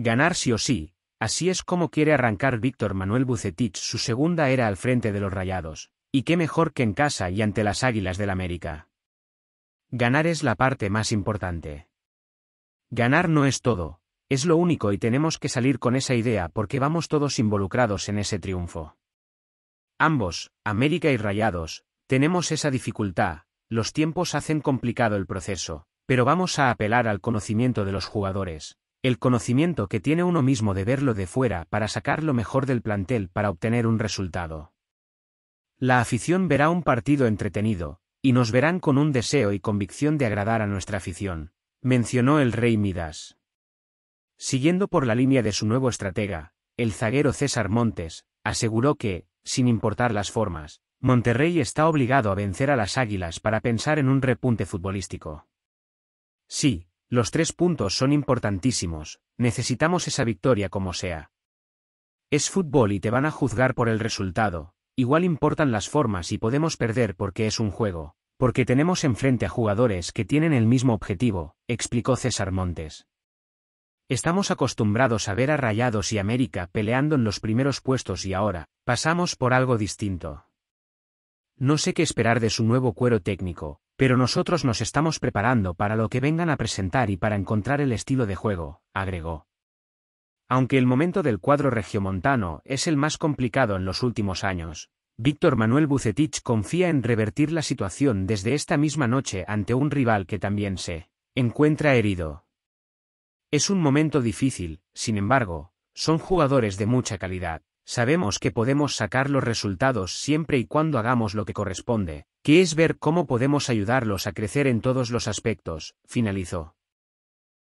Ganar sí o sí, así es como quiere arrancar Víctor Manuel Bucetich su segunda era al frente de los Rayados, y qué mejor que en casa y ante las Águilas del América. Ganar es la parte más importante. Ganar no es todo, es lo único y tenemos que salir con esa idea porque vamos todos involucrados en ese triunfo. Ambos, América y Rayados, tenemos esa dificultad, los tiempos hacen complicado el proceso, pero vamos a apelar al conocimiento de los jugadores, el conocimiento que tiene uno mismo de verlo de fuera para sacar lo mejor del plantel para obtener un resultado. La afición verá un partido entretenido, y nos verán con un deseo y convicción de agradar a nuestra afición, mencionó el rey Midas. Siguiendo por la línea de su nuevo estratega, el zaguero César Montes, aseguró que, sin importar las formas, Monterrey está obligado a vencer a las Águilas para pensar en un repunte futbolístico. Sí, los tres puntos son importantísimos, necesitamos esa victoria como sea. Es fútbol y te van a juzgar por el resultado, igual importan las formas y podemos perder porque es un juego, porque tenemos enfrente a jugadores que tienen el mismo objetivo, explicó César Montes. Estamos acostumbrados a ver a Rayados y América peleando en los primeros puestos y ahora, pasamos por algo distinto. No sé qué esperar de su nuevo cuero técnico, pero nosotros nos estamos preparando para lo que vengan a presentar y para encontrar el estilo de juego, agregó. Aunque el momento del cuadro regiomontano es el más complicado en los últimos años, Víctor Manuel Bucetich confía en revertir la situación desde esta misma noche ante un rival que también se encuentra herido. Es un momento difícil, sin embargo, son jugadores de mucha calidad. Sabemos que podemos sacar los resultados siempre y cuando hagamos lo que corresponde, que es ver cómo podemos ayudarlos a crecer en todos los aspectos, finalizó.